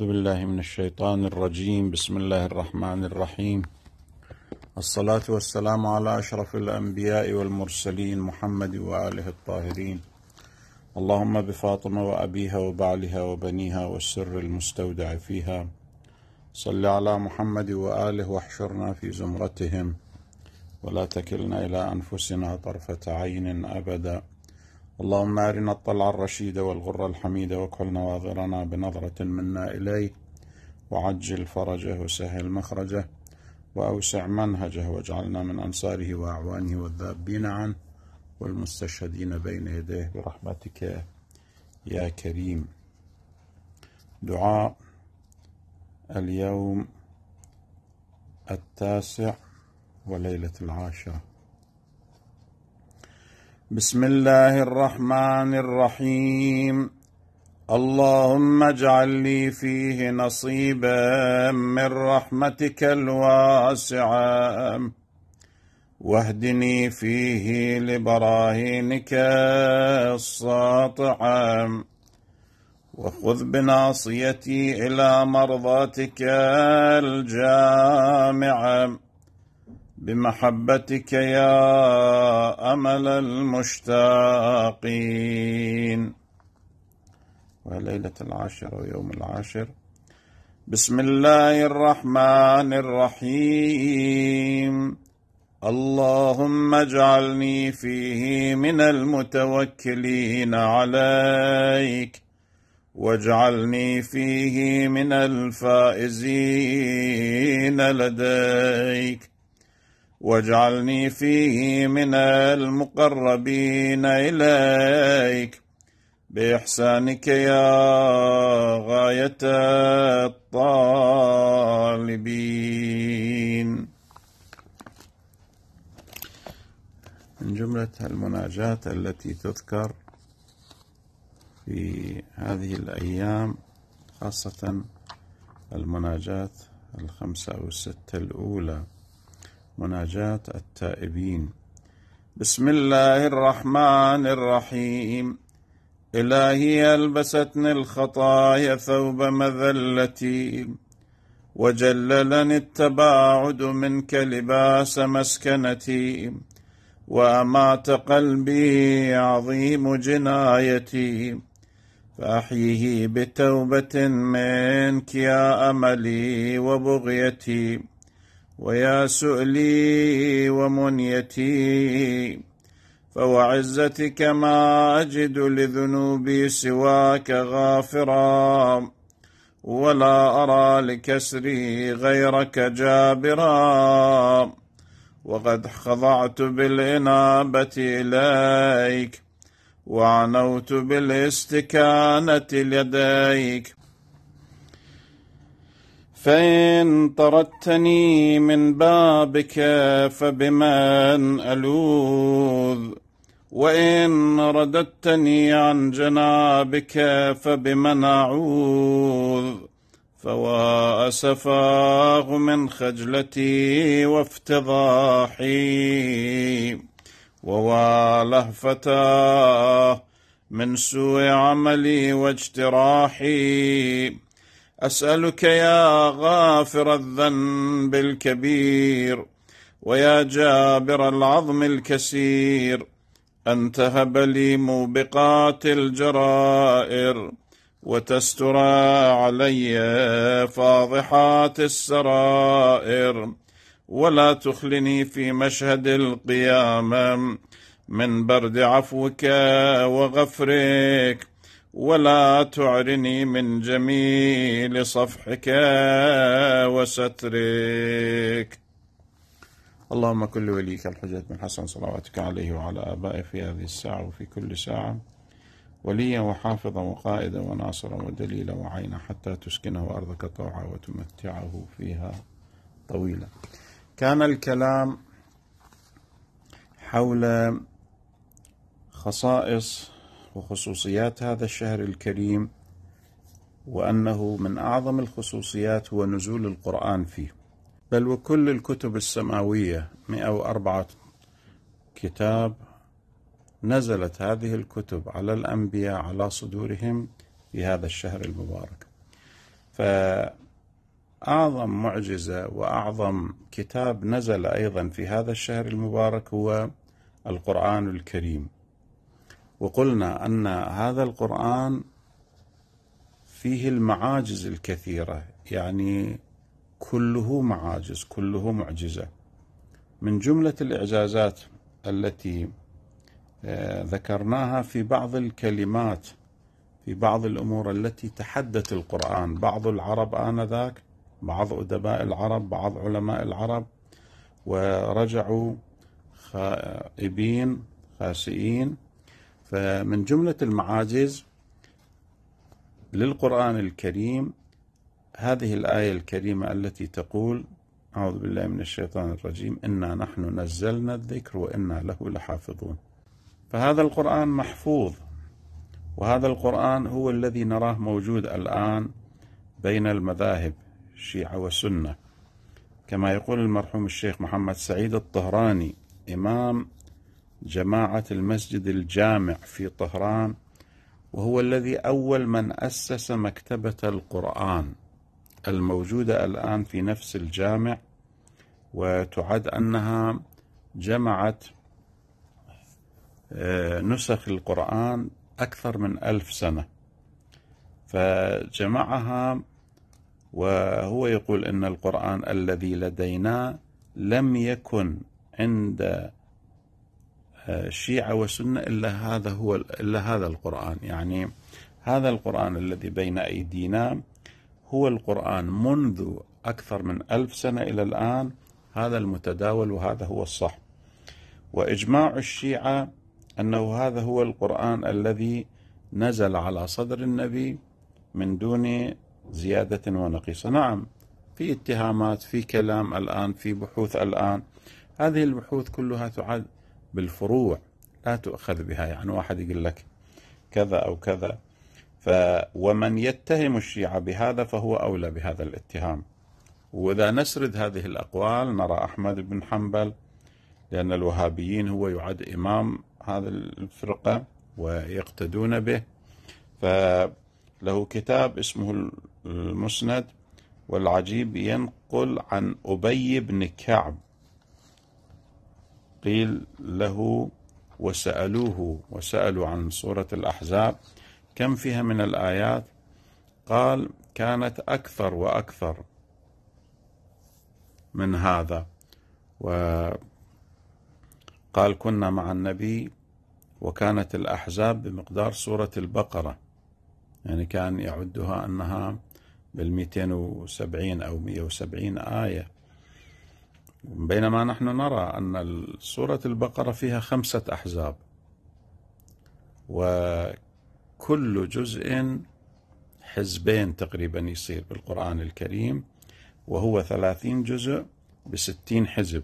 أعوذ بالله من الشيطان الرجيم بسم الله الرحمن الرحيم الصلاة والسلام على أشرف الأنبياء والمرسلين محمد وآله الطاهرين اللهم بفاطمة وأبيها وبعلها وبنيها والسر المستودع فيها صل على محمد وآله واحشرنا في زمرتهم ولا تكلنا إلى أنفسنا طرفة عين أبدا اللهم أرنا الطلع الرشيد والغر الحميد وكل نواظرنا بنظرة منا إليه وعجل فرجه وسهل مخرجه وأوسع منهجه واجعلنا من أنصاره وأعوانه والذابين عنه والمستشهدين بين يديه برحمتك يا كريم دعاء اليوم التاسع وليلة العاشرة بسم الله الرحمن الرحيم اللهم اجعل لي فيه نصيبا من رحمتك الواسعه واهدني فيه لبراهينك الساطعه وخذ بناصيتي الى مرضاتك الجامعه بمحبتك يا أمل المشتاقين وليلة العاشر ويوم العاشر بسم الله الرحمن الرحيم اللهم اجعلني فيه من المتوكلين عليك واجعلني فيه من الفائزين لديك واجعلني فيه من المقربين إليك بإحسانك يا غاية الطالبين من جملة المناجات التي تذكر في هذه الأيام خاصة المناجات الخمسة أو الستة الأولى مناجاة التائبين بسم الله الرحمن الرحيم إلهي ألبستني الخطايا ثوب مذلتي وجللني التباعد منك لباس مسكنتي وأمات قلبي عظيم جنايتي فأحيه بتوبة منك يا أملي وبغيتي ويا سؤلي ومنيتي فوعزتك ما أجد لذنوبي سواك غافرا ولا أرى لكسري غيرك جابرا وقد خضعت بالإنابة إليك وعنوت بالاستكانة لديك فإن طردتني من بابك فبمن ألوذ وإن رددتني عن جنابك فبمن أعوذ فوا أسفاه من خجلتي وافتضاحي ووا لهفتاه من سوء عملي واجتراحي اسالك يا غافر الذنب الكبير ويا جابر العظم الكسير ان تهب لي موبقات الجرائر وتستر علي فاضحات السرائر ولا تخلني في مشهد القيامه من برد عفوك وغفرك ولا تعرني من جميل صفحك وسترك اللهم كل وليك الحجة بن حسن صلواتك عليه وعلى آبائه في هذه الساعة وفي كل ساعة وليا وحافظا وقائدا وناصرا ودليلا وعينا حتى تسكنه أرضك طوعا وتمتعه فيها طويلا كان الكلام حول خصائص وخصوصيات هذا الشهر الكريم وأنه من أعظم الخصوصيات هو نزول القرآن فيه بل وكل الكتب السماوية 104 كتاب نزلت هذه الكتب على الأنبياء على صدورهم في هذا الشهر المبارك فأعظم معجزة وأعظم كتاب نزل أيضا في هذا الشهر المبارك هو القرآن الكريم وقلنا أن هذا القرآن فيه المعاجز الكثيرة يعني كله معاجز كله معجزة من جملة الإعجازات التي آه، ذكرناها في بعض الكلمات في بعض الأمور التي تحدث القرآن بعض العرب آنذاك بعض أدباء العرب بعض علماء العرب ورجعوا خائبين خاسئين فمن جملة المعاجز للقرآن الكريم هذه الآية الكريمة التي تقول أعوذ بالله من الشيطان الرجيم إنا نحن نزلنا الذكر وإنا له لحافظون فهذا القرآن محفوظ وهذا القرآن هو الذي نراه موجود الآن بين المذاهب الشيعة والسنة كما يقول المرحوم الشيخ محمد سعيد الطهراني إمام جماعة المسجد الجامع في طهران وهو الذي أول من أسس مكتبة القرآن الموجودة الآن في نفس الجامع وتعد أنها جمعت آه، نسخ القرآن أكثر من ألف سنة فجمعها وهو يقول إن القرآن الذي لدينا لم يكن عند شيعة وسنة إلا هذا هو إلا هذا القرآن يعني هذا القرآن الذي بين أيدينا هو القرآن منذ أكثر من ألف سنة إلى الآن هذا المتداول وهذا هو الصح وإجماع الشيعة أنه هذا هو القرآن الذي نزل على صدر النبي من دون زيادة ونقيصة نعم في اتهامات في كلام الآن في بحوث الآن هذه البحوث كلها تعد بالفروع لا تؤخذ بها يعني واحد يقول لك كذا أو كذا ف ومن يتهم الشيعة بهذا فهو أولى بهذا الاتهام وإذا نسرد هذه الأقوال نرى أحمد بن حنبل لأن الوهابيين هو يعد إمام هذه الفرقة ويقتدون به فله كتاب اسمه المسند والعجيب ينقل عن أبي بن كعب قيل له وسألوه وسألوا عن سورة الأحزاب كم فيها من الآيات قال كانت أكثر وأكثر من هذا وقال كنا مع النبي وكانت الأحزاب بمقدار سورة البقرة يعني كان يعدها أنها بالمئتين وسبعين أو مئة وسبعين آية بينما نحن نرى أن سورة البقرة فيها خمسة أحزاب وكل جزء حزبين تقريبا يصير بالقرآن الكريم وهو ثلاثين جزء بستين حزب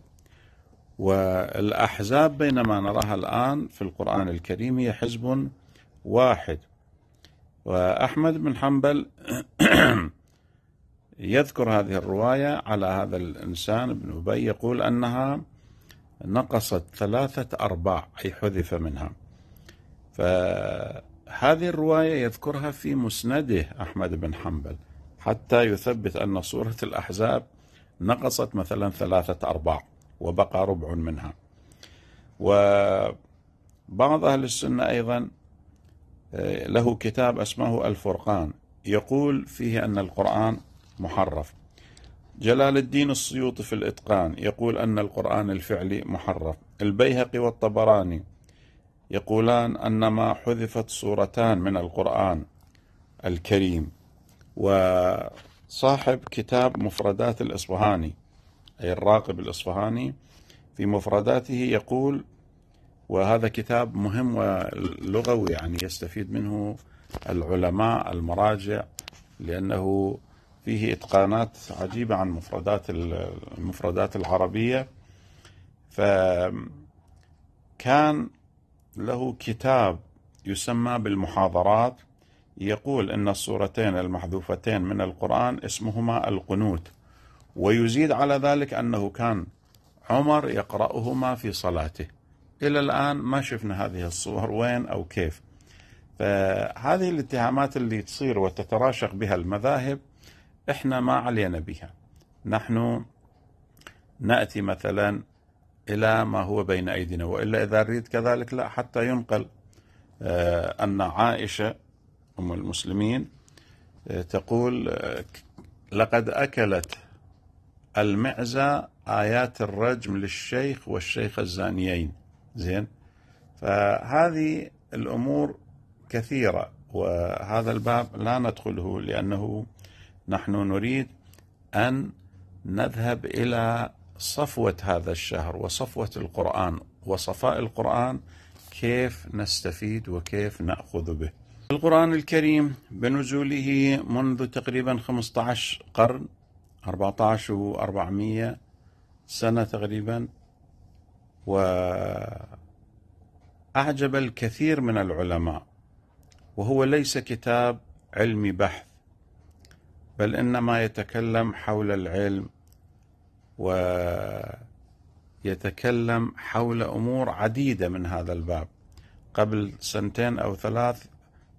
والأحزاب بينما نراها الآن في القرآن الكريم هي حزب واحد وأحمد بن حنبل يذكر هذه الرواية على هذا الإنسان ابن أبي يقول أنها نقصت ثلاثة أرباع أي حذف منها فهذه الرواية يذكرها في مسنده أحمد بن حنبل حتى يثبت أن سورة الأحزاب نقصت مثلا ثلاثة أرباع وبقى ربع منها وبعض أهل السنة أيضا اه، له كتاب اسمه الفرقان يقول فيه أن القرآن محرف جلال الدين السيوطي في الإتقان يقول أن القرآن الفعلي محرف البيهقي والطبراني يقولان أنما حذفت صورتان من القرآن الكريم وصاحب كتاب مفردات الإصفهاني أي الراقب الإصفهاني في مفرداته يقول وهذا كتاب مهم ولغوي يعني يستفيد منه العلماء المراجع لأنه فيه إتقانات عجيبة عن مفردات المفردات العربية فكان له كتاب يسمى بالمحاضرات يقول أن الصورتين المحذوفتين من القرآن اسمهما القنوت ويزيد على ذلك أنه كان عمر يقرأهما في صلاته إلى الآن ما شفنا هذه الصور وين أو كيف فهذه الاتهامات اللي تصير وتتراشق بها المذاهب احنا ما علينا بها نحن ناتي مثلا الى ما هو بين ايدينا والا اذا نريد كذلك لا حتى ينقل آه، ان عائشه ام المسلمين آه، تقول آه، لقد اكلت المعزه ايات الرجم للشيخ والشيخ الزانيين زين فهذه الامور كثيره وهذا الباب لا ندخله لانه نحن نريد أن نذهب إلى صفوة هذا الشهر وصفوة القرآن وصفاء القرآن كيف نستفيد وكيف نأخذ به القرآن الكريم بنزوله منذ تقريبا 15 قرن 14 و 400 سنة تقريبا وأعجب الكثير من العلماء وهو ليس كتاب علمي بحث بل إنما يتكلم حول العلم ويتكلم حول أمور عديدة من هذا الباب قبل سنتين أو ثلاث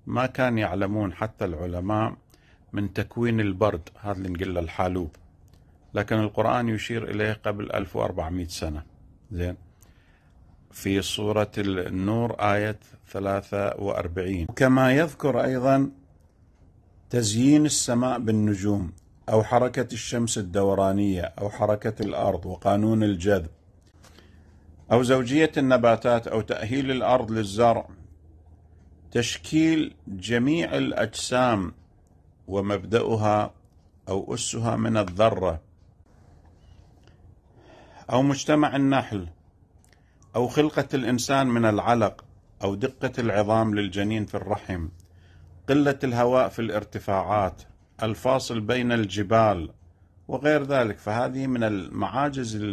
ما كان يعلمون حتى العلماء من تكوين البرد هذا اللي نقول له الحالوب لكن القرآن يشير إليه قبل 1400 سنة زين في سورة النور آية 43 كما يذكر أيضا تزيين السماء بالنجوم أو حركة الشمس الدورانية أو حركة الأرض وقانون الجذب أو زوجية النباتات أو تأهيل الأرض للزرع تشكيل جميع الأجسام ومبدأها أو أسها من الذرة أو مجتمع النحل أو خلقة الإنسان من العلق أو دقة العظام للجنين في الرحم قلة الهواء في الارتفاعات الفاصل بين الجبال وغير ذلك فهذه من المعاجز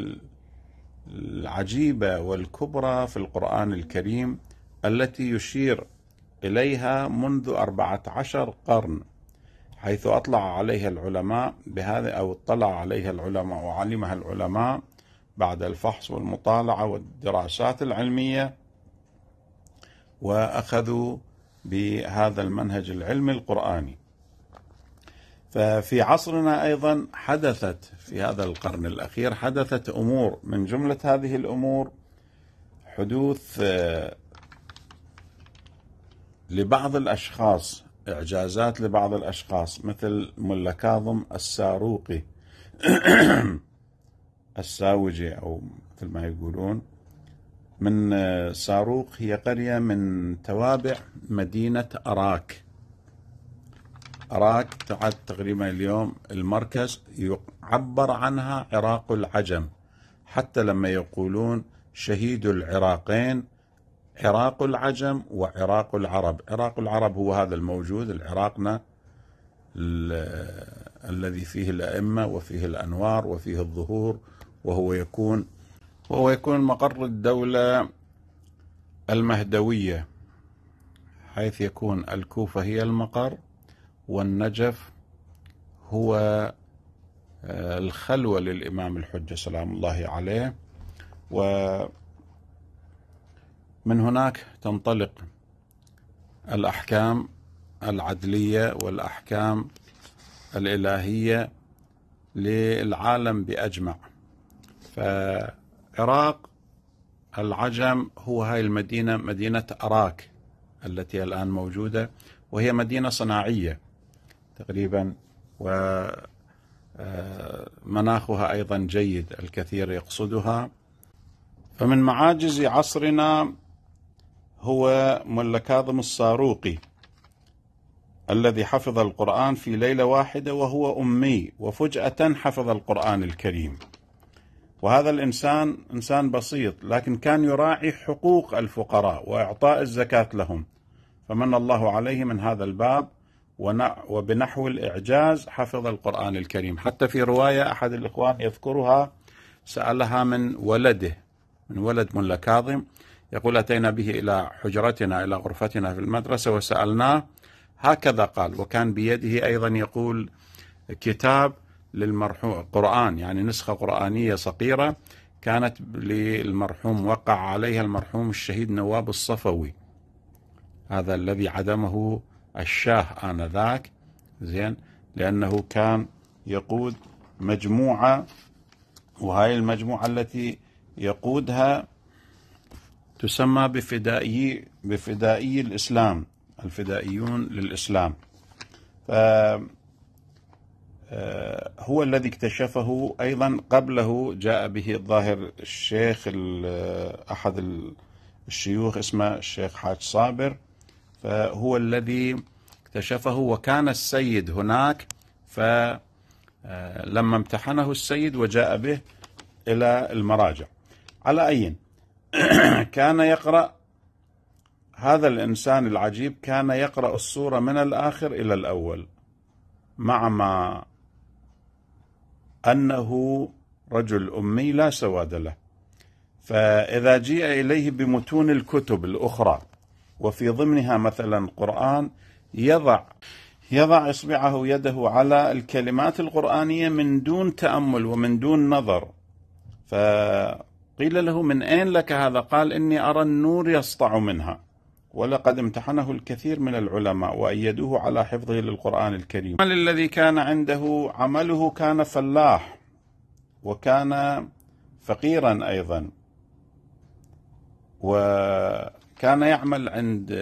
العجيبة والكبرى في القرآن الكريم التي يشير إليها منذ أربعة عشر قرن حيث أطلع عليها العلماء بهذا أو اطلع عليها العلماء وعلمها العلماء بعد الفحص والمطالعة والدراسات العلمية وأخذوا بهذا المنهج العلمي القرآني ففي عصرنا أيضا حدثت في هذا القرن الأخير حدثت أمور من جملة هذه الأمور حدوث آه، لبعض الأشخاص إعجازات لبعض الأشخاص مثل ملا كاظم الساروقي الساوجي أو مثل ما يقولون من آه، صاروق هي قرية من توابع مدينة أراك أراك تعد تقريبا اليوم المركز يعبر عنها عراق العجم حتى لما يقولون شهيد العراقين عراق العجم وعراق العرب عراق العرب هو هذا الموجود العراقنا الذي فيه الأئمة وفيه الأنوار وفيه الظهور وهو يكون وهو يكون مقر الدولة المهدوية حيث يكون الكوفة هي المقر والنجف هو آه، الخلوة للإمام الحجة سلام الله عليه ومن هناك تنطلق الأحكام العدلية والأحكام الإلهية للعالم بأجمع ف العراق العجم هو هاي المدينة مدينة أراك التي الآن موجودة وهي مدينة صناعية تقريبا ومناخها آه، أيضا جيد الكثير يقصدها فمن معاجز عصرنا هو ملا كاظم الصاروقي الذي حفظ القرآن في ليلة واحدة وهو أمي وفجأة حفظ القرآن الكريم وهذا الإنسان إنسان بسيط لكن كان يراعي حقوق الفقراء وإعطاء الزكاة لهم فمن الله عليه من هذا الباب وبنحو الإعجاز حفظ القرآن الكريم حتى في رواية أحد الإخوان يذكرها سألها من ولده من ولد ملا كاظم يقول أتينا به إلى حجرتنا إلى غرفتنا في المدرسة وسألناه هكذا قال وكان بيده أيضا يقول كتاب للمرحوم قرآن يعني نسخة قرآنية صغيرة كانت للمرحوم وقع عليها المرحوم الشهيد نواب الصفوي هذا الذي عدمه الشاه آنذاك زين لأنه كان يقود مجموعة وهاي المجموعة التي يقودها تسمى بفدائي بفدائي الإسلام الفدائيون للإسلام آه، هو الذي اكتشفه أيضا قبله جاء به الظاهر الشيخ آه، أحد الشيوخ اسمه الشيخ حاج صابر فهو الذي اكتشفه وكان السيد هناك فلما آه، امتحنه السيد وجاء به إلى المراجع على أي كان يقرأ هذا الإنسان العجيب كان يقرأ الصورة من الآخر إلى الأول مع ما أنه رجل أمي لا سواد له فإذا جيء إليه بمتون الكتب الأخرى وفي ضمنها مثلا قرآن يضع يضع إصبعه يده على الكلمات القرآنية من دون تأمل ومن دون نظر فقيل له من أين لك هذا قال إني أرى النور يسطع منها ولقد امتحنه الكثير من العلماء وأيدوه على حفظه للقرآن الكريم العمل الذي كان عنده عمله كان فلاح وكان فقيرا أيضا وكان يعمل عند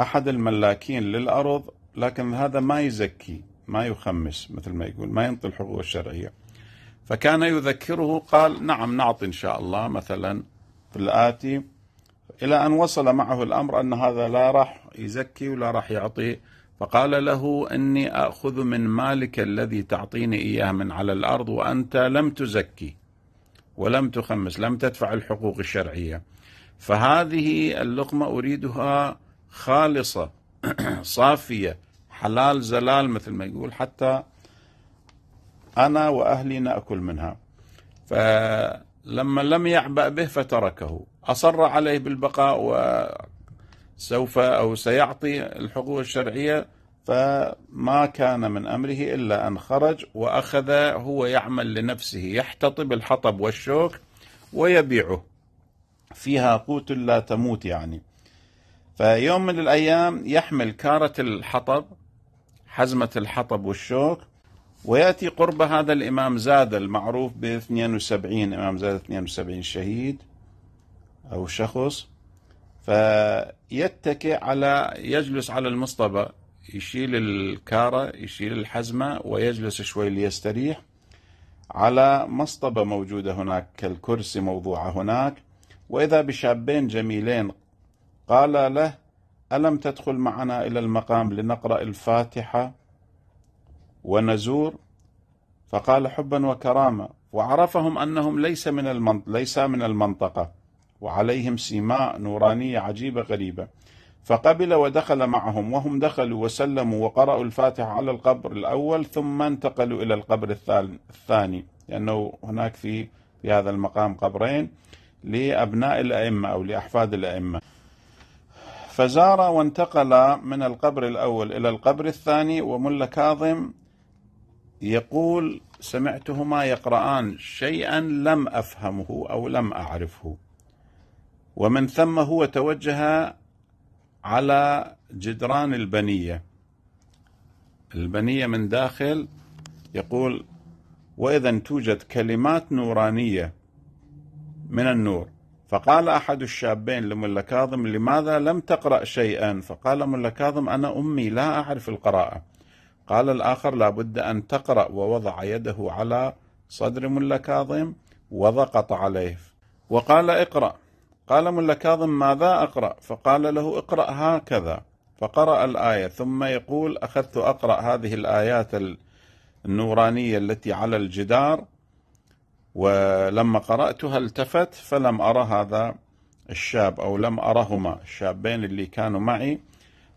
أحد الملاكين للأرض لكن هذا ما يزكي ما يخمس مثل ما يقول ما ينطي الحقوق الشرعية فكان يذكره قال نعم نعطي إن شاء الله مثلا في الآتي إلى أن وصل معه الأمر أن هذا لا راح يزكي ولا راح يعطي فقال له إني آخذ من مالك الذي تعطيني إياه من على الأرض وأنت لم تزكي ولم تخمس لم تدفع الحقوق الشرعية فهذه اللقمة أريدها خالصة صافية حلال زلال مثل ما يقول حتى أنا وأهلي نأكل منها ف لما لم يعبأ به فتركه أصر عليه بالبقاء وسوف أو سيعطي الحقوق الشرعية فما كان من أمره إلا أن خرج وأخذ هو يعمل لنفسه يحتطب الحطب والشوك ويبيعه فيها قوت لا تموت يعني فيوم من الأيام يحمل كارة الحطب حزمة الحطب والشوك ويأتي قرب هذا الإمام زاد المعروف ب 72 إمام زاد 72 شهيد أو شخص فيتكئ على يجلس على المصطبة يشيل الكارة يشيل الحزمة ويجلس شوي ليستريح على مصطبة موجودة هناك كالكرسي موضوعة هناك وإذا بشابين جميلين قال له ألم تدخل معنا إلى المقام لنقرأ الفاتحة ونزور فقال حبا وكرامة وعرفهم أنهم ليس من ليس من المنطقة وعليهم سيماء نورانية عجيبة غريبة فقبل ودخل معهم وهم دخلوا وسلموا وقرأوا الفاتحة على القبر الأول ثم انتقلوا إلى القبر الثاني لأنه هناك في في هذا المقام قبرين لأبناء الأئمة أو لأحفاد الأئمة فزار وانتقل من القبر الأول إلى القبر الثاني وملا كاظم يقول سمعتهما يقرآن شيئا لم أفهمه أو لم أعرفه ومن ثم هو توجه على جدران البنية البنية من داخل يقول وإذا توجد كلمات نورانية من النور فقال أحد الشابين لملا كاظم لماذا لم تقرأ شيئا فقال ملا كاظم أنا أمي لا أعرف القراءة قال الآخر لابد أن تقرأ ووضع يده على صدر ملا كاظم وضغط عليه وقال اقرأ قال ملا كاظم ماذا أقرأ فقال له اقرأ هكذا فقرأ الآية ثم يقول أخذت أقرأ هذه الآيات النورانية التي على الجدار ولما قرأتها التفت فلم أرى هذا الشاب أو لم أرهما الشابين اللي كانوا معي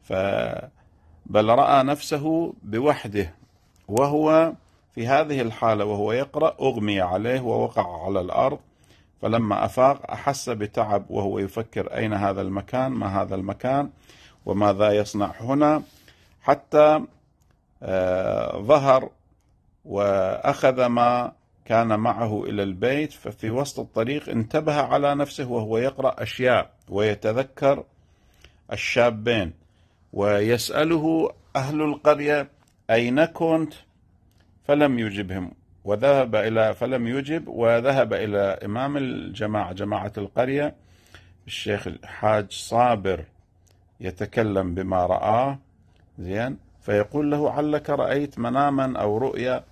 ف بل رأى نفسه بوحده وهو في هذه الحالة وهو يقرأ أغمي عليه ووقع على الأرض فلما أفاق أحس بتعب وهو يفكر أين هذا المكان ما هذا المكان وماذا يصنع هنا حتى آه، ظهر وأخذ ما كان معه إلى البيت ففي وسط الطريق انتبه على نفسه وهو يقرأ أشياء ويتذكر الشابين ويسأله أهل القرية أين كنت فلم يجبهم وذهب إلى فلم يجب وذهب إلى إمام الجماعة جماعة القرية الشيخ الحاج صابر يتكلم بما رآه زين فيقول له علك رأيت مناما أو رؤيا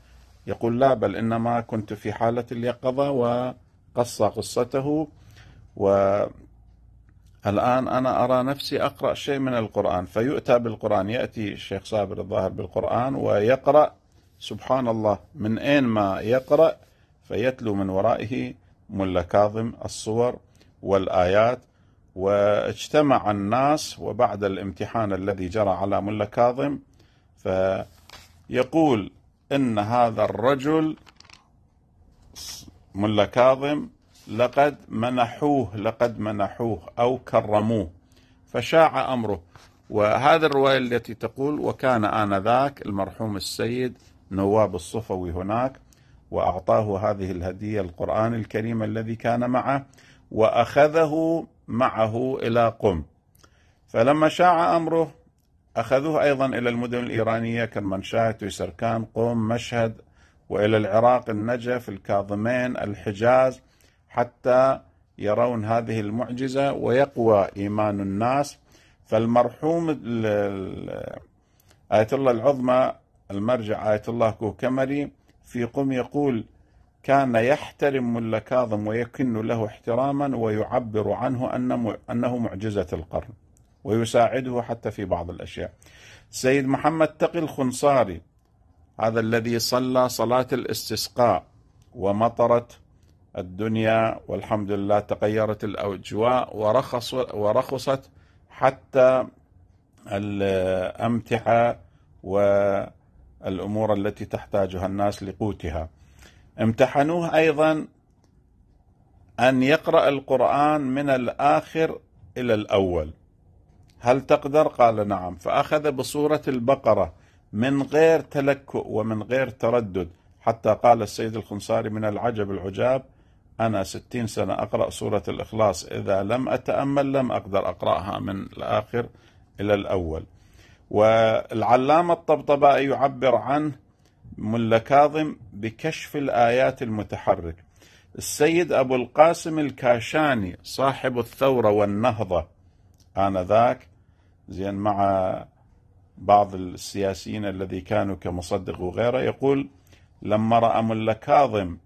يقول لا بل إنما كنت في حالة اليقظة وقص قصته و الآن أنا أرى نفسي أقرأ شيء من القرآن فيؤتى بالقرآن يأتي الشيخ صابر الظاهر بالقرآن ويقرأ سبحان الله من أين ما يقرأ فيتلو من ورائه ملا كاظم الصور والآيات واجتمع الناس وبعد الامتحان الذي جرى على ملا كاظم فيقول إن هذا الرجل ملا كاظم لقد منحوه لقد منحوه أو كرموه فشاع أمره وهذه الرواية التي تقول وكان آنذاك المرحوم السيد نواب الصفوي هناك وأعطاه هذه الهدية القرآن الكريم الذي كان معه وأخذه معه إلى قم فلما شاع أمره أخذوه أيضا إلى المدن الإيرانية كرمانشاه وسركان قم مشهد وإلى العراق النجف الكاظمين الحجاز حتى يرون هذه المعجزة ويقوى إيمان الناس فالمرحوم آية الله العظمى المرجع آية الله كوكمري في قم يقول كان يحترم ملا كاظم ويكن له احتراما ويعبر عنه أنه معجزة القرن ويساعده حتى في بعض الأشياء سيد محمد تقي الخنصاري هذا الذي صلى صلاة الاستسقاء ومطرت الدنيا والحمد لله تغيرت الأجواء ورخص ورخصت حتى الأمتعة والأمور التي تحتاجها الناس لقوتها امتحنوه أيضا أن يقرأ القرآن من الآخر إلى الأول هل تقدر؟ قال نعم فأخذ بصورة البقرة من غير تلكؤ ومن غير تردد حتى قال السيد الخنصاري من العجب العجاب أنا ستين سنة أقرأ سورة الإخلاص إذا لم أتأمل لم أقدر أقرأها من الآخر إلى الأول والعلامة الطبطبائي يعبر عن ملا كاظم بكشف الآيات المتحرك السيد أبو القاسم الكاشاني صاحب الثورة والنهضة آنذاك زين مع بعض السياسيين الذي كانوا كمصدق وغيره يقول لما رأى ملا كاظم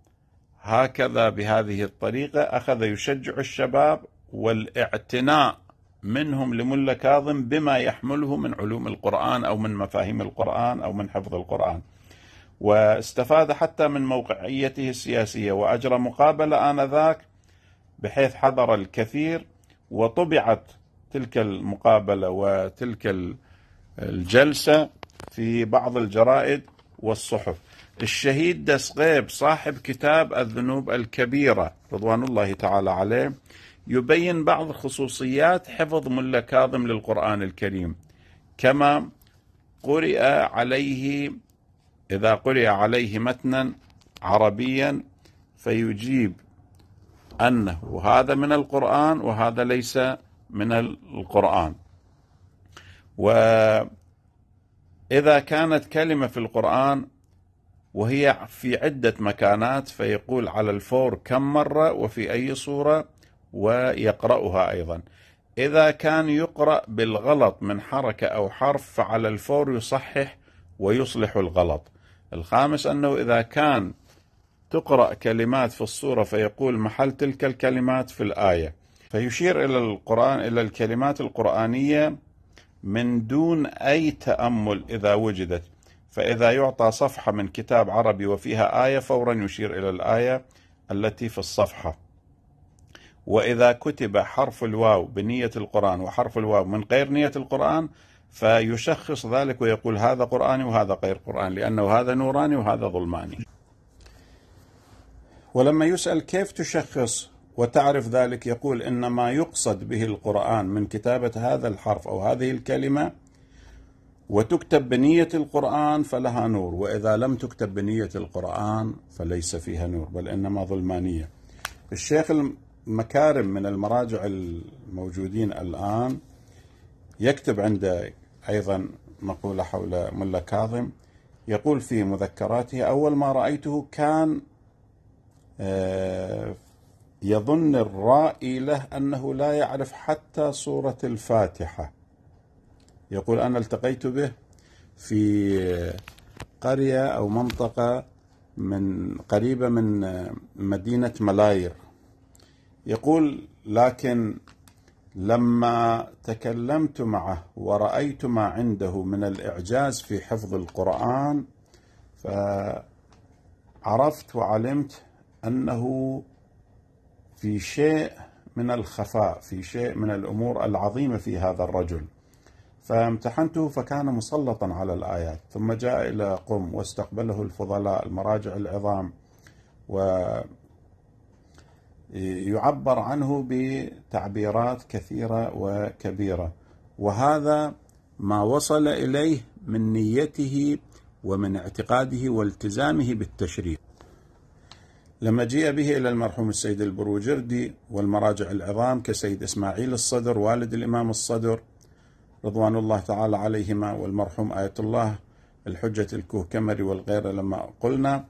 هكذا بهذه الطريقة أخذ يشجع الشباب والاعتناء منهم لملة كاظم بما يحمله من علوم القرآن أو من مفاهيم القرآن أو من حفظ القرآن واستفاد حتى من موقعيته السياسية وأجرى مقابلة آنذاك بحيث حضر الكثير وطبعت تلك المقابلة وتلك الجلسة في بعض الجرائد والصحف الشهيد دسغيب صاحب كتاب الذنوب الكبيرة رضوان الله تعالى عليه يبين بعض خصوصيات حفظ ملا كاظم للقرآن الكريم كما قرئ عليه إذا قرئ عليه متنا عربيا فيجيب أنه هذا من القرآن وهذا ليس من القرآن وإذا كانت كلمة في القرآن وهي في عدة مكانات فيقول على الفور كم مرة وفي أي صورة ويقرأها أيضا إذا كان يقرأ بالغلط من حركة أو حرف فعلى الفور يصحح ويصلح الغلط الخامس أنه إذا كان تقرأ كلمات في الصورة فيقول محل تلك الكلمات في الآية فيشير إلى القرآن إلى الكلمات القرآنية من دون أي تأمل إذا وجدت فإذا يعطى صفحة من كتاب عربي وفيها آية فورا يشير إلى الآية التي في الصفحة وإذا كتب حرف الواو بنية القرآن وحرف الواو من غير نية القرآن فيشخص ذلك ويقول هذا قرآني وهذا غير قرآن لأنه هذا نوراني وهذا ظلماني ولما يسأل كيف تشخص وتعرف ذلك يقول إن ما يقصد به القرآن من كتابة هذا الحرف أو هذه الكلمة وتكتب بنية القرآن فلها نور وإذا لم تكتب بنية القرآن فليس فيها نور بل إنما ظلمانية الشيخ المكارم من المراجع الموجودين الآن يكتب عنده أيضا مقولة حول ملا كاظم يقول في مذكراته أول ما رأيته كان آه، يظن الرائي له أنه لا يعرف حتى سورة الفاتحة يقول أنا التقيت به في قرية أو منطقة من قريبة من مدينة ملاير يقول لكن لما تكلمت معه ورأيت ما عنده من الإعجاز في حفظ القرآن فعرفت وعلمت أنه في شيء من الخفاء في شيء من الأمور العظيمة في هذا الرجل فامتحنته فكان مسلطا على الآيات ثم جاء إلى قم واستقبله الفضلاء المراجع العظام ويعبر عنه بتعبيرات كثيرة وكبيرة وهذا ما وصل إليه من نيته ومن اعتقاده والتزامه بالتشريع لما جيء به إلى المرحوم السيد البروجردي والمراجع العظام كسيد إسماعيل الصدر والد الإمام الصدر رضوان الله تعالى عليهما والمرحوم آية الله الحجة الكوكمري والغير لما قلنا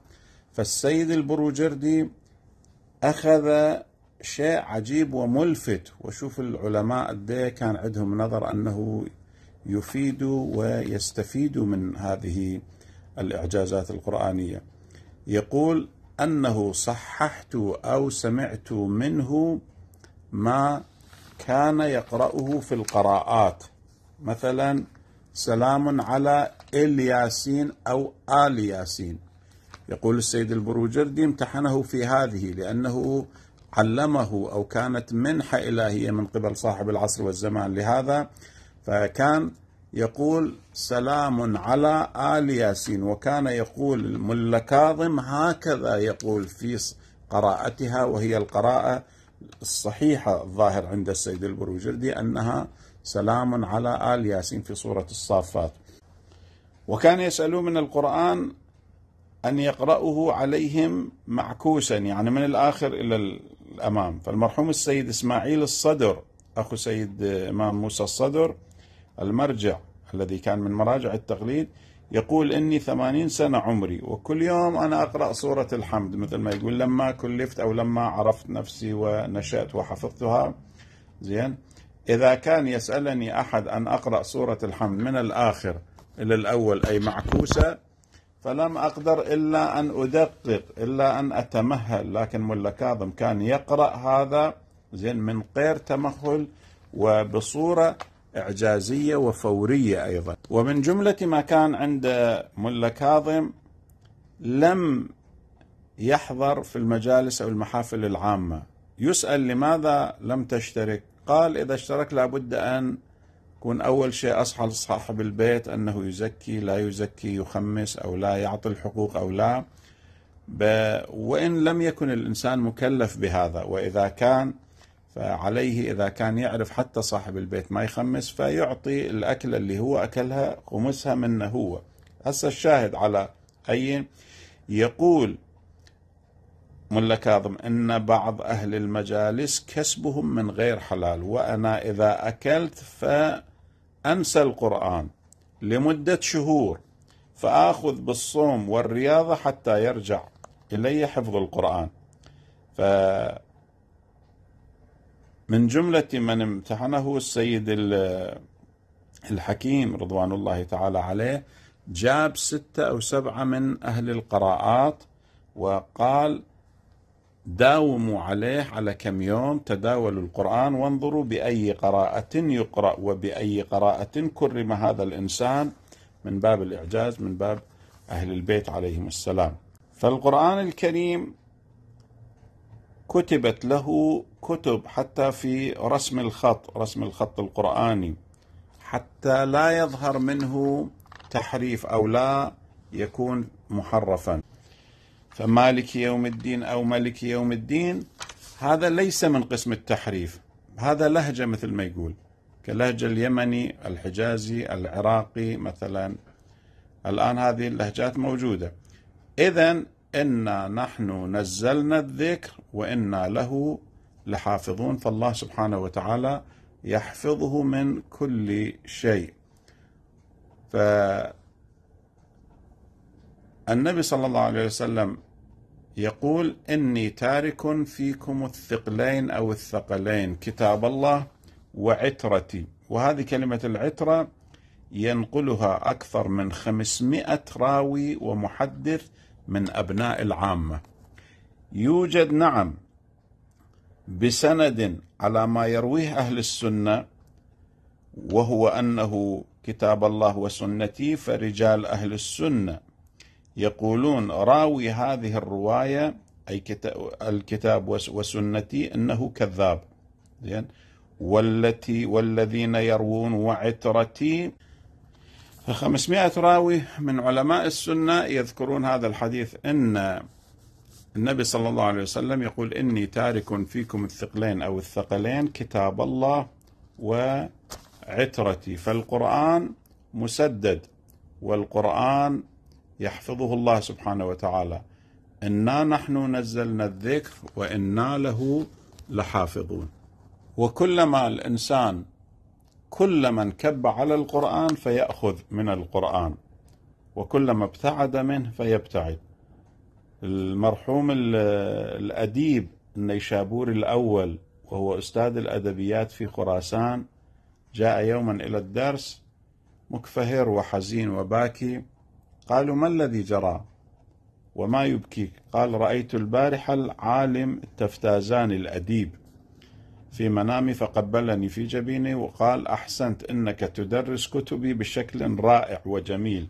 فالسيد البروجردي أخذ شيء عجيب وملفت وشوف العلماء قديه كان عندهم نظر أنه يفيد ويستفيد من هذه الإعجازات القرآنية يقول أنه صححت أو سمعت منه ما كان يقرأه في القراءات مثلا سلام على الياسين أو آل ياسين يقول السيد البروجردي امتحنه في هذه لأنه علمه أو كانت منحة إلهية من قبل صاحب العصر والزمان لهذا فكان يقول سلام على آل ياسين وكان يقول الملا كاظم هكذا يقول في قراءتها وهي القراءة الصحيحة الظاهر عند السيد البروجردي أنها سلام على آل ياسين في سورة الصافات وكان يسألون من القرآن أن يقرأه عليهم معكوسا يعني من الآخر إلى الأمام فالمرحوم السيد إسماعيل الصدر أخو سيد إمام موسى الصدر المرجع الذي كان من مراجع التقليد يقول إني ثمانين سنة عمري وكل يوم أنا أقرأ سورة الحمد مثل ما يقول لما كلفت أو لما عرفت نفسي ونشأت وحفظتها زين إذا كان يسألني أحد أن أقرأ سورة الحمد من الآخر إلى الأول أي معكوسة فلم أقدر إلا أن أدقق إلا أن أتمهل لكن ملا كاظم كان يقرأ هذا زين من غير تمهل وبصورة إعجازية وفورية أيضا ومن جملة ما كان عند ملا كاظم لم يحضر في المجالس أو المحافل العامة يسأل لماذا لم تشترك قال إذا اشترك لابد أن يكون أول شيء أصحى لصاحب البيت أنه يزكي لا يزكي يخمس أو لا يعطي الحقوق أو لا وإن لم يكن الإنسان مكلف بهذا وإذا كان فعليه إذا كان يعرف حتى صاحب البيت ما يخمس فيعطي الأكلة اللي هو أكلها خمسها منه هو هسه الشاهد على أي يقول ملا كاظم ان بعض اهل المجالس كسبهم من غير حلال وانا اذا اكلت فانسى القران لمده شهور فاخذ بالصوم والرياضه حتى يرجع الي حفظ القران ف من جملة من امتحنه السيد الحكيم رضوان الله تعالى عليه جاب ستة أو سبعة من أهل القراءات وقال داوموا عليه على كم يوم تداولوا القرآن وانظروا بأي قراءة يقرأ وبأي قراءة كرم هذا الإنسان من باب الإعجاز من باب أهل البيت عليهم السلام فالقرآن الكريم كتبت له كتب حتى في رسم الخط رسم الخط القرآني حتى لا يظهر منه تحريف أو لا يكون محرفا فمالك يوم الدين أو ملك يوم الدين هذا ليس من قسم التحريف هذا لهجة مثل ما يقول كلهجة اليمني الحجازي العراقي مثلا الآن هذه اللهجات موجودة إذا إنا نحن نزلنا الذكر وإنا له لحافظون فالله سبحانه وتعالى يحفظه من كل شيء فالنبي صلى الله عليه وسلم يقول إني تارك فيكم الثقلين أو الثقلين كتاب الله وعترتي وهذه كلمة العترة ينقلها أكثر من 500 راوي ومحدث من أبناء العامة يوجد نعم بسند على ما يرويه أهل السنة وهو أنه كتاب الله وسنتي فرجال أهل السنة يقولون راوي هذه الرواية أي الكتاب وسنتي أنه كذاب زين والتي والذين يروون وعترتي ف 500 راوي من علماء السنة يذكرون هذا الحديث أن النبي صلى الله عليه وسلم يقول إني تارك فيكم الثقلين أو الثقلين كتاب الله وعترتي فالقرآن مسدد والقرآن يحفظه الله سبحانه وتعالى انا نحن نزلنا الذكر وانا له لحافظون وكلما الانسان كل من كب على القران فياخذ من القران وكلما ابتعد منه فيبتعد المرحوم الاديب النيشابوري الاول وهو استاذ الادبيات في خراسان جاء يوما الى الدرس مكفهر وحزين وباكي قالوا ما الذي جرى وما يبكيك قال رأيت البارحة العالم التفتازان الأديب في منامي فقبلني في جبيني وقال أحسنت إنك تدرس كتبي بشكل رائع وجميل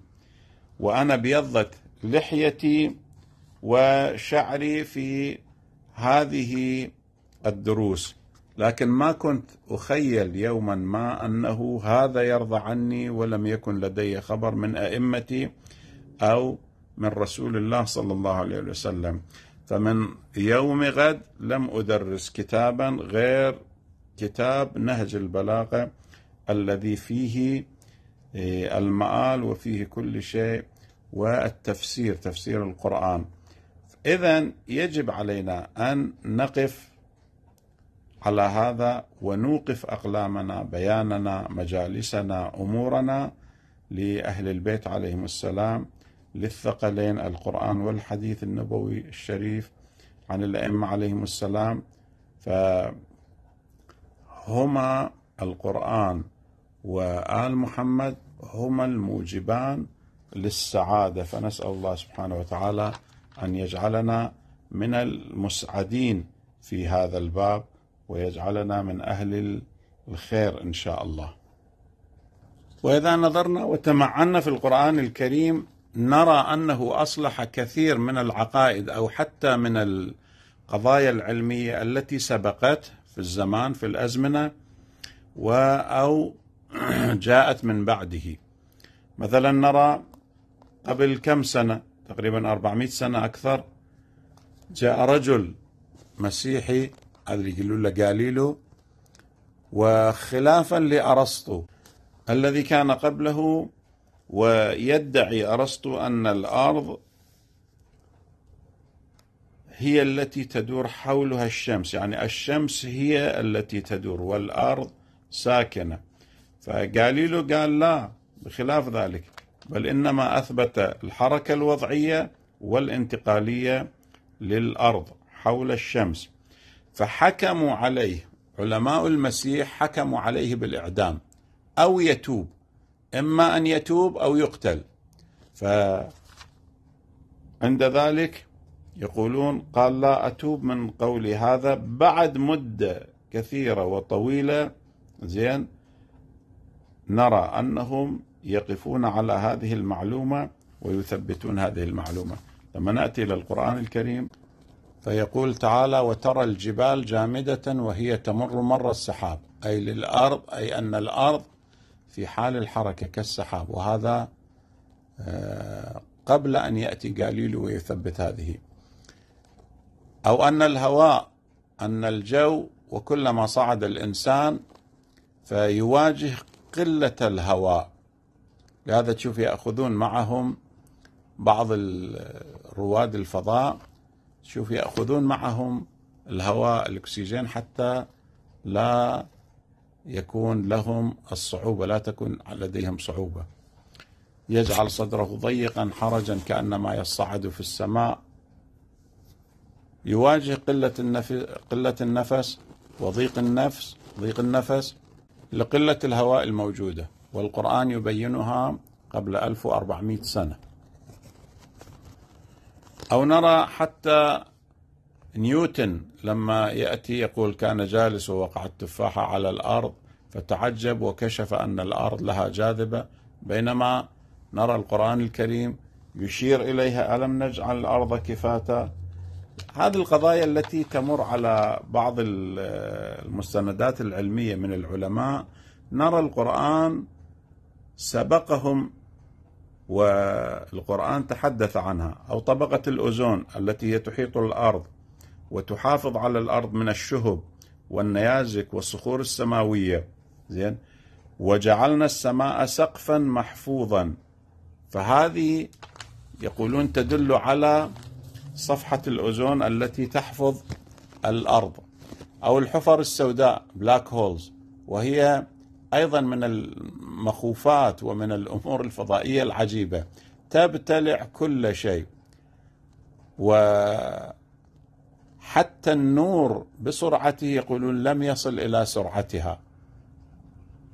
وأنا بيضت لحيتي وشعري في هذه الدروس لكن ما كنت أخيل يوما ما أنه هذا يرضى عني ولم يكن لدي خبر من أئمتي أو من رسول الله صلى الله عليه وسلم فمن يوم غد لم أدرس كتابا غير كتاب نهج البلاغة الذي فيه آه، المآل وفيه كل شيء والتفسير تفسير القرآن إذا يجب علينا أن نقف على هذا ونوقف أقلامنا بياننا مجالسنا أمورنا لأهل البيت عليهم السلام للثقلين القرآن والحديث النبوي الشريف عن الأئمة عليهم السلام فهما القرآن وآل محمد هما الموجبان للسعادة فنسأل الله سبحانه وتعالى أن يجعلنا من المسعدين في هذا الباب ويجعلنا من أهل الخير إن شاء الله وإذا نظرنا وتمعنا في القرآن الكريم نرى انه اصلح كثير من العقائد او حتى من القضايا العلميه التي سبقت في الزمان في الازمنه و او جاءت من بعده مثلا نرى قبل كم سنه تقريبا 400 سنه اكثر جاء رجل مسيحي هذا يقولون له جاليلو وخلافا لارسطو الذي كان قبله ويدعي أرسطو أن الأرض هي التي تدور حولها الشمس يعني الشمس هي التي تدور والأرض ساكنة فجاليلو قال لا بخلاف ذلك بل إنما أثبت الحركة الوضعية والانتقالية للأرض حول الشمس فحكموا عليه علماء المسيح حكموا عليه بالإعدام أو يتوب إما أن يتوب أو يقتل فعند ذلك يقولون قال لا أتوب من قولي هذا بعد مدة كثيرة وطويلة زين نرى أنهم يقفون على هذه المعلومة ويثبتون هذه المعلومة لما نأتي إلى القرآن الكريم فيقول تعالى وترى الجبال جامدة وهي تمر مر السحاب أي للأرض أي أن الأرض في حال الحركة كالسحاب وهذا آه، قبل أن يأتي جاليليو ويثبت هذه أو أن الهواء أن الجو وكلما صعد الإنسان فيواجه قلة الهواء لهذا تشوف يأخذون معهم بعض رواد الفضاء تشوف يأخذون معهم الهواء الأكسجين حتى لا يكون لهم الصعوبة لا تكون لديهم صعوبة يجعل صدره ضيقا حرجا كأنما يصعد في السماء يواجه قلة النفس, قلة النفس وضيق النفس ضيق النفس لقلة الهواء الموجودة والقرآن يبينها قبل 1400 سنة أو نرى حتى نيوتن لما يأتي يقول كان جالس ووقعت تفاحة على الأرض فتعجب وكشف أن الأرض لها جاذبة بينما نرى القرآن الكريم يشير إليها ألم نجعل الأرض كفاتا هذه القضايا التي تمر على بعض المستندات العلمية من العلماء نرى القرآن سبقهم والقرآن تحدث عنها أو طبقة الأوزون التي هي تحيط الأرض وتحافظ على الأرض من الشهب والنيازك والصخور السماوية زين وجعلنا السماء سقفا محفوظا فهذه يقولون تدل على صفحة الأوزون التي تحفظ الأرض أو الحفر السوداء بلاك هولز وهي أيضا من المخوفات ومن الأمور الفضائية العجيبة تبتلع كل شيء و حتى النور بسرعته يقولون لم يصل الى سرعتها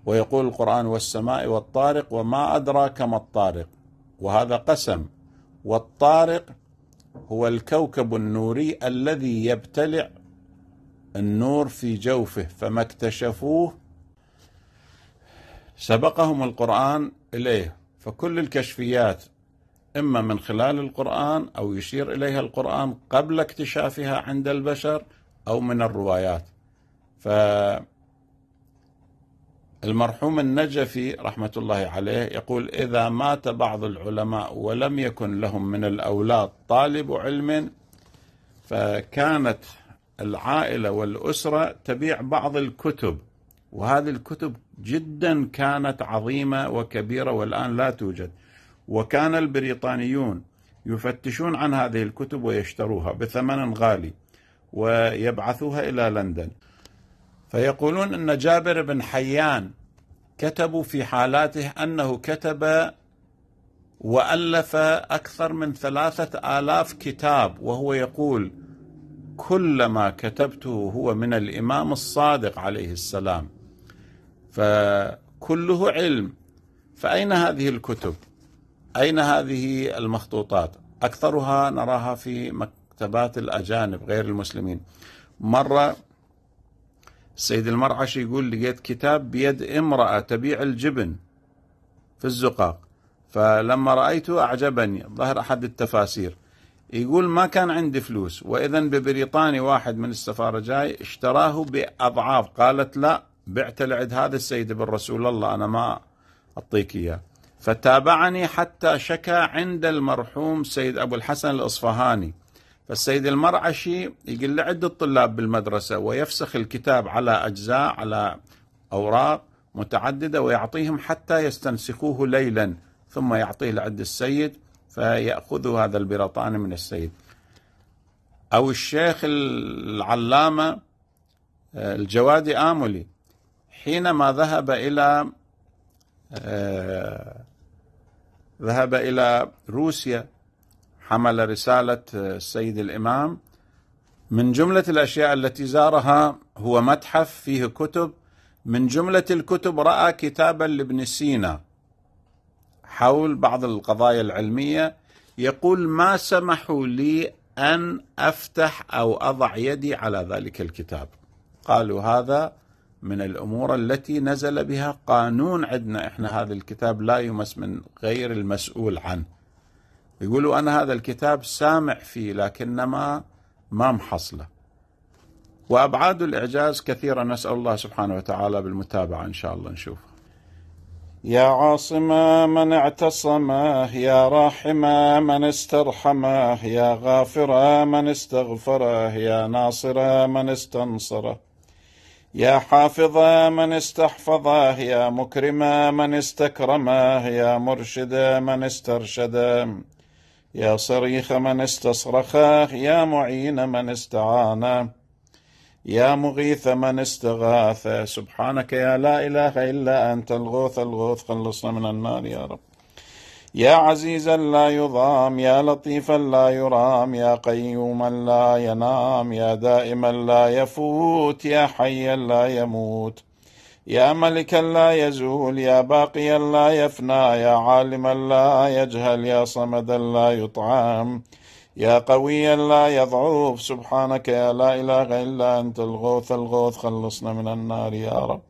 ويقول القران والسماء والطارق وما ادراك ما الطارق وهذا قسم والطارق هو الكوكب النوري الذي يبتلع النور في جوفه فما اكتشفوه سبقهم القران اليه فكل الكشفيات إما من خلال القرآن أو يشير إليها القرآن قبل اكتشافها عند البشر أو من الروايات ف المرحوم النجفي رحمة الله عليه يقول إذا مات بعض العلماء ولم يكن لهم من الأولاد طالب علم فكانت العائلة والأسرة تبيع بعض الكتب وهذه الكتب جدا كانت عظيمة وكبيرة والآن لا توجد وكان البريطانيون يفتشون عن هذه الكتب ويشتروها بثمن غالي ويبعثوها إلى لندن فيقولون أن جابر بن حيان كتبوا في حالاته أنه كتب وألف أكثر من ثلاثة آلاف كتاب وهو يقول كل ما كتبته هو من الإمام الصادق عليه السلام فكله علم فأين هذه الكتب؟ أين هذه المخطوطات؟ أكثرها نراها في مكتبات الأجانب غير المسلمين مرة السيد المرعش يقول لقيت كتاب بيد امرأة تبيع الجبن في الزقاق فلما رأيته أعجبني ظهر أحد التفاسير يقول ما كان عندي فلوس وإذا ببريطاني واحد من السفارة جاي اشتراه بأضعاف قالت لا بعت لعد هذا السيد بالرسول الله أنا ما أعطيك إياه فتابعني حتى شكى عند المرحوم سيد أبو الحسن الأصفهاني فالسيد المرعشي يقول لعد الطلاب طلاب بالمدرسة ويفسخ الكتاب على أجزاء على أوراق متعددة ويعطيهم حتى يستنسخوه ليلا ثم يعطيه لعد السيد فيأخذ هذا البريطاني من السيد أو الشيخ العلامة آه، الجوادي آملي حينما ذهب إلى آه، ذهب إلى روسيا حمل رسالة آه، السيد الإمام من جملة الأشياء التي زارها هو متحف فيه كتب من جملة الكتب رأى كتابا لابن سينا حول بعض القضايا العلمية يقول ما سمحوا لي أن أفتح أو أضع يدي على ذلك الكتاب قالوا هذا من الأمور التي نزل بها قانون عندنا إحنا هذا الكتاب لا يمس من غير المسؤول عنه يقولوا أنا هذا الكتاب سامع فيه لكنما ما محصله وأبعاد الإعجاز كثيرة نسأل الله سبحانه وتعالى بالمتابعة إن شاء الله نشوف يا عاصما من اعتصمه يا راحما من استرحمه يا غافرا من استغفره يا ناصرا من استنصره يا حافظا من استحفظاه يا مكرما من استكرماه يا مرشدا من استرشدا يا صريخ من استصرخاه يا معين من استعانه يا مغيث من استغاثه سبحانك يا لا إله إلا أنت الغوث الغوث خلصنا من النار يا رب يا عزيزا لا يضام يا لطيفا لا يرام يا قيوما لا ينام يا دائما لا يفوت يا حيا لا يموت يا ملكا لا يزول يا باقيا لا يفنى يا عالما لا يجهل يا صمدا لا يطعم يا قويا لا يضعف سبحانك يا لا اله الا انت الغوث الغوث خلصنا من النار يا رب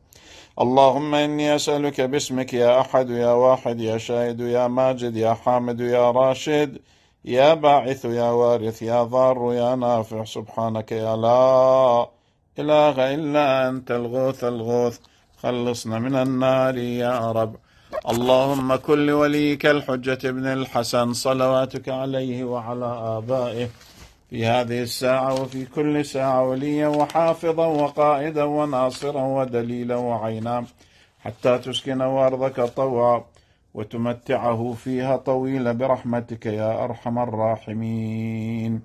اللهم إني أسألك باسمك يا أحد يا واحد يا شاهد يا ماجد يا حامد يا راشد يا باعث يا وارث يا ضار يا نافع سبحانك يا لا إله إلا أنت الغوث الغوث خلصنا من النار يا رب اللهم كل وليك الحجة ابن الحسن صلواتك عليه وعلى آبائه في هذه الساعة وفي كل ساعة وليا وحافظا وقائدا وناصرا ودليلا وعينا حتى تسكنه أرضك طوعا وتمتعه فيها طويلا برحمتك يا أرحم الراحمين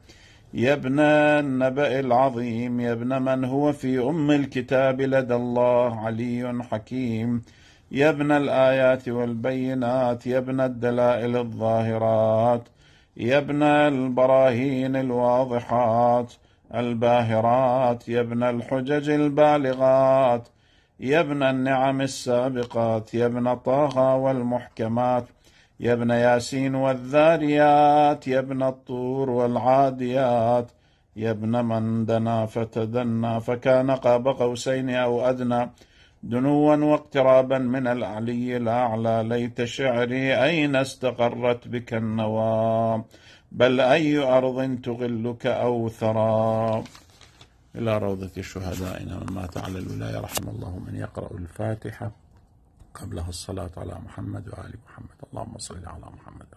يا ابن النبأ العظيم يا ابن من هو في أم الكتاب لدى الله علي حكيم يا ابن الآيات والبينات يا ابن الدلائل الظاهرات يا ابن البراهين الواضحات الباهرات يا ابن الحجج البالغات يا ابن النعم السابقات يا ابن طه والمحكمات يا ابن ياسين والذاريات يا ابن الطور والعاديات يا ابن من دنا فتدنى فكان قاب قوسين او ادنى دنوا واقترابا من العلي الأعلى ليت شعري أين استقرت بك النوى بل أي أرض تغلك أو ثرى إلى روضة شهدائنا من مات على الولاية رحم الله من يقرأ الفاتحة قبلها الصلاة على محمد وآل محمد اللهم صل على محمد